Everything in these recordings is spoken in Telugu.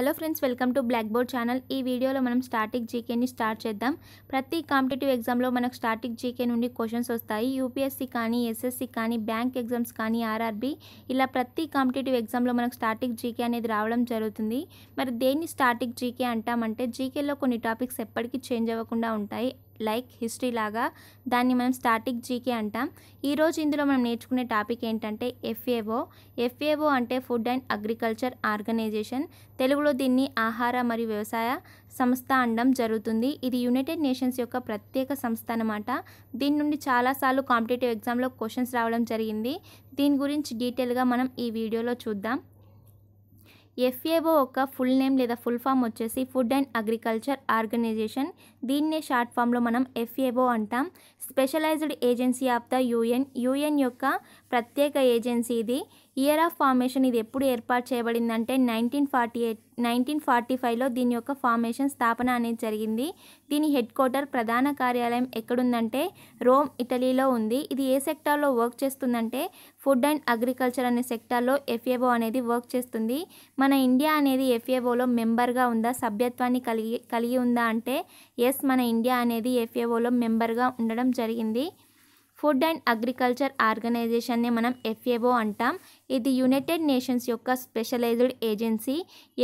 Hello friends welcome to black board channel ఈ వీడియోలో మనం స్టాటిక్ జీకేని స్టార్ట్ చేద్దాం ప్రతి కాంపిటేటివ్ ఎగ్జామ్లో మనకు స్టాటిక్ జీకే నుండి క్వశ్చన్స్ వస్తాయి యూపీఎస్సీ కానీ ఎస్ఎస్సి కానీ బ్యాంక్ ఎగ్జామ్స్ కానీ ఆర్ఆర్బీ ఇలా ప్రతి కాంపిటేటివ్ ఎగ్జామ్లో మనకు స్టాటిక్ జీకే అనేది రావడం జరుగుతుంది మరి దేన్ని స్టాటిక్ జీకే అంటామంటే జీకేలో కొన్ని టాపిక్స్ ఎప్పటికీ చేంజ్ అవ్వకుండా ఉంటాయి లైక్ హిస్టరీ లాగా దాన్ని మనం స్టాటిక్ జీకే అంటాం ఈరోజు ఇందులో మనం నేర్చుకునే టాపిక్ ఏంటంటే ఎఫ్ఏఓ ఎఫ్ఏఓ అంటే ఫుడ్ అండ్ అగ్రికల్చర్ ఆర్గనైజేషన్ తెలుగులో దీన్ని ఆహార మరియు వ్యవసాయ సంస్థ అనడం జరుగుతుంది ఇది యునైటెడ్ నేషన్స్ యొక్క ప్రత్యేక సంస్థ అనమాట దీని నుండి చాలాసార్లు కాంపిటేటివ్ ఎగ్జామ్లో క్వశ్చన్స్ రావడం జరిగింది దీని గురించి డీటెయిల్గా మనం ఈ వీడియోలో చూద్దాం ఎఫ్ఏఓ యొక్క ఫుల్ నేమ్ లేదా ఫుల్ ఫామ్ వచ్చేసి ఫుడ్ అండ్ అగ్రికల్చర్ ఆర్గనైజేషన్ దీన్నే షార్ట్ ఫామ్లో మనం ఎఫ్ఏఓ అంటాం specialised agency of the UN UN యొక్క ప్రత్యేక ఏజెన్సీ ఇది ఇయర్ ఆఫ్ ఫార్మేషన్ ఇది ఎప్పుడు ఏర్పాటు చేయబడిందంటే nineteen forty eight nineteen forty ఫైవ్లో దీని యొక్క ఫార్మేషన్ స్థాపన అనేది జరిగింది దీని హెడ్ క్వార్టర్ ప్రధాన కార్యాలయం ఎక్కడుందంటే రోమ్ ఇటలీలో ఉంది ఇది ఏ సెక్టార్లో వర్క్ చేస్తుందంటే ఫుడ్ అండ్ అగ్రికల్చర్ అనే సెక్టార్లో ఎఫ్ఏఓ అనేది వర్క్ చేస్తుంది మన ఇండియా అనేది ఎఫ్ఏఓలో మెంబర్గా ఉందా సభ్యత్వాన్ని కలిగి కలిగి ఉందా అంటే ఎస్ మన ఇండియా అనేది ఎఫ్ఏఓలో మెంబర్గా ఉండడం జరిగింది ఫుడ్ అండ్ అగ్రికల్చర్ ఆర్గనైజేషన్ని మనం ఎఫ్ఏఓ అంటాం ఇది యునైటెడ్ నేషన్స్ యొక్క స్పెషలైజ్డ్ ఏజెన్సీ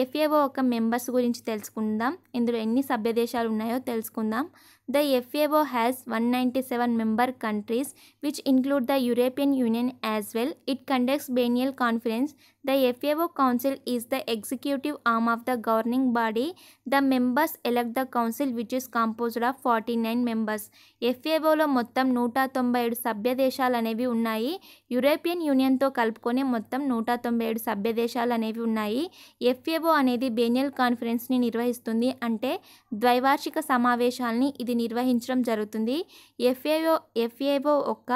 ఎఫ్ఏఓ యొక్క మెంబర్స్ గురించి తెలుసుకుందాం ఇందులో ఎన్ని సభ్యదేశాలు ఉన్నాయో తెలుసుకుందాం the FAO has one ninety seven member countries which include the European Union as well it conducts biennial conference the FAO council is the executive arm of the governing body the members elect the council which is composed of forty nine members ఎఫ్ఏఓలో మొత్తం నూట తొంభై ఏడు సభ్య దేశాలు అనేవి ఉన్నాయి యూరోపియన్ యూనియన్తో కలుపుకొని మొత్తం నూట తొంభై ఏడు సభ్య దేశాలు అనేవి ఉన్నాయి ఎఫ్ఏఓ అనేది బేనియల్ కాన్ఫరెన్స్ని నిర్వహిస్తుంది అంటే ద్వైవార్షిక సమావేశాలని ఇది నిర్వహించడం జరుగుతుంది ఎఫ్ఏఓ ఎఫ్ఏఓ ఒక్క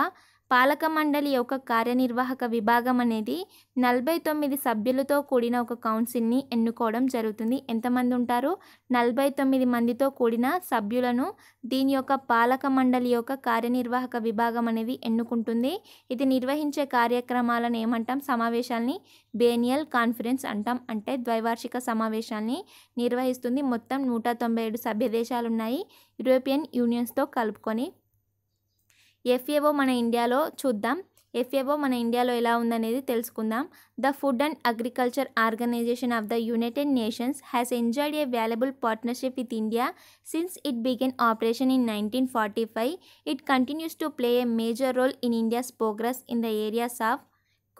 పాలక మండలి యొక్క కార్యనిర్వాహక విభాగం అనేది నలభై తొమ్మిది సభ్యులతో కూడిన ఒక కౌన్సిల్ని ఎన్నుకోవడం జరుగుతుంది ఎంతమంది ఉంటారు నలభై తొమ్మిది మందితో కూడిన సభ్యులను దీని యొక్క పాలక మండలి యొక్క కార్యనిర్వాహక విభాగం అనేది ఎన్నుకుంటుంది ఇది నిర్వహించే కార్యక్రమాలను ఏమంటాం సమావేశాల్ని బేనియల్ కాన్ఫరెన్స్ అంటాం అంటే ద్వైవార్షిక సమావేశాల్ని నిర్వహిస్తుంది మొత్తం నూట తొంభై ఏడు సభ్య దేశాలు ఉన్నాయి యూరోపియన్ యూనియన్స్తో కలుపుకొని ఎఫ్ఏఓ మన ఇండియాలో చూద్దాం ఎఫ్ఏఓ మన ఇండియాలో ఎలా ఉందనేది తెలుసుకుందాం the food and agriculture organisation of the United nations has enjoyed A valuable partnership with India since it began operation in nineteen forty five it continues to play a major role in India's progress in the areas of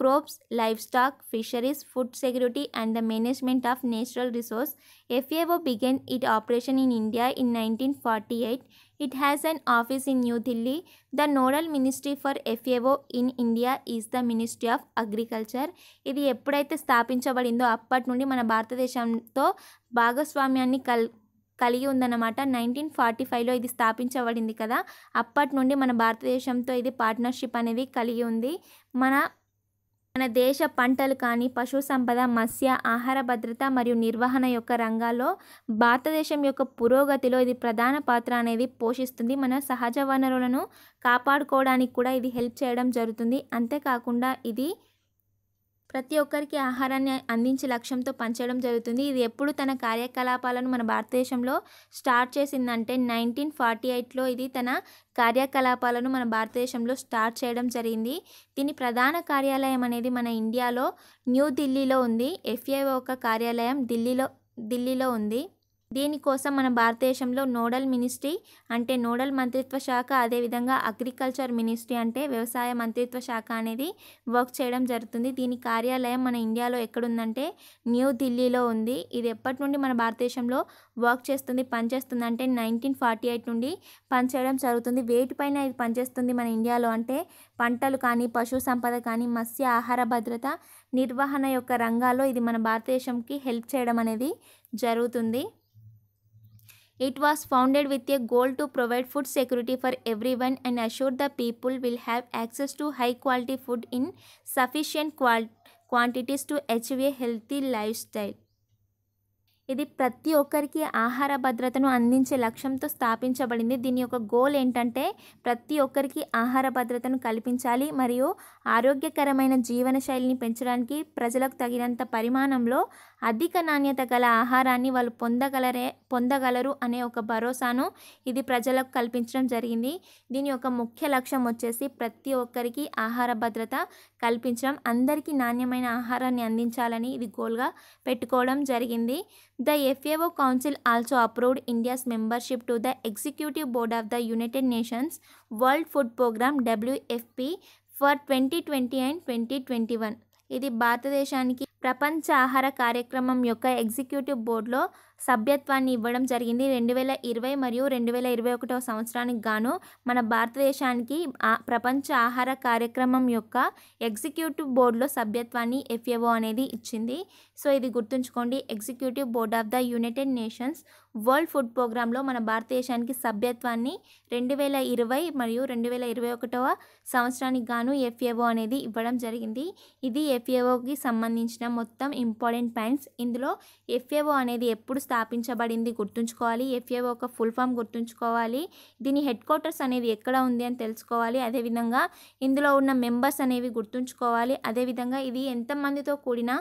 క్రోప్స్ live stock fisheries food security and the management of natural resource FAO began it operation in India in nineteen forty eight it has an office in New Delhi the nodal ministry for FAO in India is the ministry of agriculture ఇది ఎప్పుడైతే స్థాపించబడిందో అప్పటి నుండి మన భారతదేశంతో భాగస్వామ్యాన్ని కల్ కలిగి ఉందన్నమాట నైన్టీన్ ఫార్టీ ఫైవ్లో ఇది స్థాపించబడింది కదా అప్పటి నుండి మన భారతదేశంతో ఇది పార్ట్నర్షిప్ అనేది కలిగి ఉంది మన మన దేశ పంటలు కానీ పశు సంపద మత్స్య ఆహార భద్రత మరియు నిర్వహణ యొక్క రంగాల్లో భారతదేశం యొక్క పురోగతిలో ఇది ప్రధాన పాత్ర అనేది పోషిస్తుంది మన సహజ వనరులను కాపాడుకోవడానికి కూడా ఇది హెల్ప్ చేయడం జరుగుతుంది అంతేకాకుండా ఇది ప్రతి ఒక్కరికి ఆహారాన్ని అందించే లక్ష్యంతో పంచడం జరుగుతుంది ఇది ఎప్పుడు తన కార్యకలాపాలను మన భారతదేశంలో స్టార్ట్ చేసిందంటే నైన్టీన్ ఫార్టీ ఎయిట్లో ఇది తన కార్యకలాపాలను మన భారతదేశంలో స్టార్ట్ చేయడం జరిగింది దీని ప్రధాన కార్యాలయం అనేది మన ఇండియాలో న్యూఢిల్లీలో ఉంది ఎఫ్ఏఓ ఒక కార్యాలయం ఢిల్లీలో ఢిల్లీలో ఉంది దీనికోసం మన భారతదేశంలో నోడల్ మినిస్ట్రీ అంటే నోడల్ మంత్రిత్వ శాఖ అదేవిధంగా అగ్రికల్చర్ మినిస్ట్రీ అంటే వ్యవసాయ మంత్రిత్వ శాఖ అనేది వర్క్ చేయడం జరుగుతుంది దీని కార్యాలయం మన ఇండియాలో ఎక్కడుందంటే న్యూఢిల్లీలో ఉంది ఇది ఎప్పటి నుండి మన భారతదేశంలో వర్క్ చేస్తుంది పనిచేస్తుంది అంటే నైన్టీన్ ఫార్టీ ఎయిట్ నుండి పనిచేయడం జరుగుతుంది వేటిపైన ఇది పనిచేస్తుంది మన ఇండియాలో అంటే పంటలు కానీ పశు సంపద కానీ మత్స్య ఆహార భద్రత నిర్వహణ యొక్క రంగాల్లో ఇది మన భారతదేశంకి హెల్ప్ చేయడం అనేది జరుగుతుంది It was founded with a goal to provide food security for everyone and assure the people will have access to high quality food in sufficient quantities to achieve a healthy lifestyle. ఇది ప్రతి ఒక్కరికి ఆహార భద్రతను అందించే లక్ష్యంతో స్థాపించబడింది దీని యొక్క గోల్ ఏంటంటే ప్రతి ఒక్కరికి ఆహార భద్రతను కల్పించాలి మరియు ఆరోగ్యకరమైన జీవన శైలిని పెంచడానికి ప్రజలకు తగినంత పరిమాణంలో అధిక నాణ్యత గల ఆహారాన్ని వాళ్ళు పొందగలరే పొందగలరు అనే ఒక భరోసాను ఇది ప్రజలకు కల్పించడం జరిగింది దీని యొక్క ముఖ్య లక్ష్యం వచ్చేసి ప్రతి ఒక్కరికి ఆహార భద్రత కల్పించడం అందరికీ నాణ్యమైన ఆహారాన్ని అందించాలని ఇది గోల్గా పెట్టుకోవడం జరిగింది The FAO Council also approved India's membership to the Executive Board of the United Nations World Food Program WFP for twenty twenty and twenty twenty one ఇది భారతదేశానికి ప్రపంచ ఆహార కార్యక్రమం యొక్క ఎగ్జిక్యూటివ్ బోర్డులో సభ్యత్వాన్ని ఇవ్వడం జరిగింది రెండు వేల ఇరవై మరియు రెండు వేల ఇరవై ఒకటో సంవత్సరానికి గాను మన భారతదేశానికి ప్రపంచ ఆహార కార్యక్రమం యొక్క ఎగ్జిక్యూటివ్ బోర్డులో సభ్యత్వాన్ని ఎఫ్ఏఓ అనేది ఇచ్చింది సో ఇది గుర్తుంచుకోండి executive board of the United Nations World Food ప్రోగ్రాంలో మన భారతదేశానికి సభ్యత్వాన్ని రెండు వేల ఇరవై మరియు రెండు వేల ఇరవై ఒకటవ సంవత్సరానికి గాను ఎఫ్ఏఓ అనేది ఇవ్వడం జరిగింది ఇది ఎఫ్ఏఓకి సంబంధించిన మొత్తం ఇంపార్టెంట్ పాయింట్స్ ఇందులో ఎఫ్ఏఓ అనేది ఎప్పుడు స్థాపించబడింది గుర్తుంచుకోవాలి ఎఫ్ఏఓ ఒక ఫుల్ ఫామ్ గుర్తుంచుకోవాలి దీని హెడ్ క్వార్టర్స్ అనేది ఎక్కడ ఉంది అని తెలుసుకోవాలి అదేవిధంగా ఇందులో ఉన్న మెంబర్స్ అనేవి గుర్తుంచుకోవాలి అదేవిధంగా ఇది ఎంతమందితో కూడిన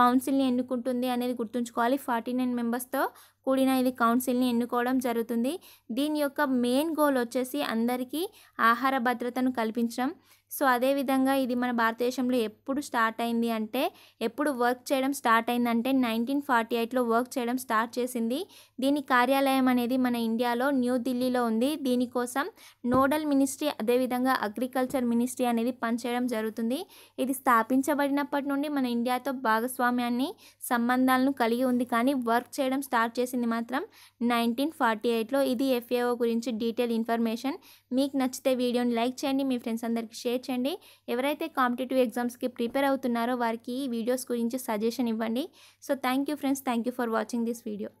కౌన్సిల్ని ఎన్నుకుంటుంది అనేది గుర్తుంచుకోవాలి ఫార్టీ నైన్ మెంబర్స్తో కూడిన ఇది కౌన్సిల్ని ఎన్నుకోవడం జరుగుతుంది దీని యొక్క మెయిన్ గోల్ వచ్చేసి అందరికీ ఆహార భద్రతను కల్పించడం సో అదేవిధంగా ఇది మన భారతదేశంలో ఎప్పుడు స్టార్ట్ అయింది అంటే ఎప్పుడు వర్క్ చేయడం స్టార్ట్ అయిందంటే నైన్టీన్ ఫార్టీ ఎయిట్లో వర్క్ చేయడం స్టార్ట్ చేసింది దీని కార్యాలయం అనేది మన ఇండియాలో న్యూఢిల్లీలో ఉంది దీనికోసం నోడల్ మినిస్ట్రీ అదేవిధంగా అగ్రికల్చర్ మినిస్ట్రీ అనేది పనిచేయడం జరుగుతుంది ఇది స్థాపించబడినప్పటి నుండి మన ఇండియాతో భాగస్వామ్యాన్ని సంబంధాలను కలిగి ఉంది కానీ వర్క్ చేయడం స్టార్ట్ చేసింది రాసింది మాత్రం నైన్టీన్ ఫార్టీ ఎయిట్లో ఇది ఎఫ్ఏఓ గురించి డీటెయిల్ ఇన్ఫర్మేషన్ మీకు నచ్చితే వీడియోని లైక్ చేయండి మీ ఫ్రెండ్స్ అందరికీ షేర్ చేయండి ఎవరైతే కాంపిటేటివ్ ఎగ్జామ్స్కి ప్రిపేర్ అవుతున్నారో వారికి ఈ వీడియోస్ గురించి సజెషన్ ఇవ్వండి so thank you friends thank you for watching this video